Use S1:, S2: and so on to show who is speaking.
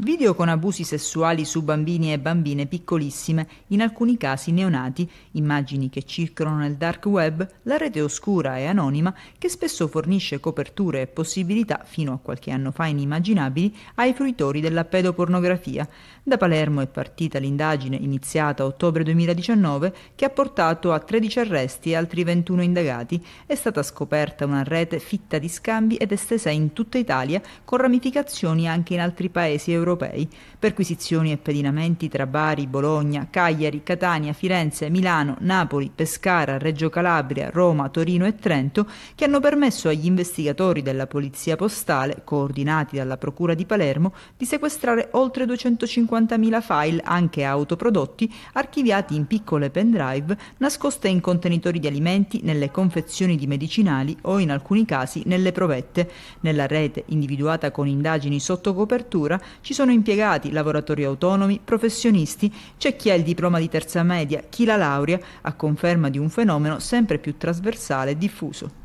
S1: Video con abusi sessuali su bambini e bambine piccolissime, in alcuni casi neonati, immagini che circolano nel dark web, la rete oscura e anonima che spesso fornisce coperture e possibilità fino a qualche anno fa inimmaginabili ai fruitori della pedopornografia. Da Palermo è partita l'indagine iniziata a ottobre 2019 che ha portato a 13 arresti e altri 21 indagati. È stata scoperta una rete fitta di scambi ed estesa in tutta Italia con ramificazioni anche in altri paesi europei europei, perquisizioni e pedinamenti tra Bari, Bologna, Cagliari, Catania, Firenze, Milano, Napoli, Pescara, Reggio Calabria, Roma, Torino e Trento, che hanno permesso agli investigatori della Polizia Postale, coordinati dalla Procura di Palermo, di sequestrare oltre 250.000 file, anche autoprodotti, archiviati in piccole pendrive, nascoste in contenitori di alimenti, nelle confezioni di medicinali o in alcuni casi nelle provette. Nella rete individuata con indagini sotto copertura ci sono impiegati, lavoratori autonomi, professionisti, c'è chi ha il diploma di terza media, chi la laurea, a conferma di un fenomeno sempre più trasversale e diffuso.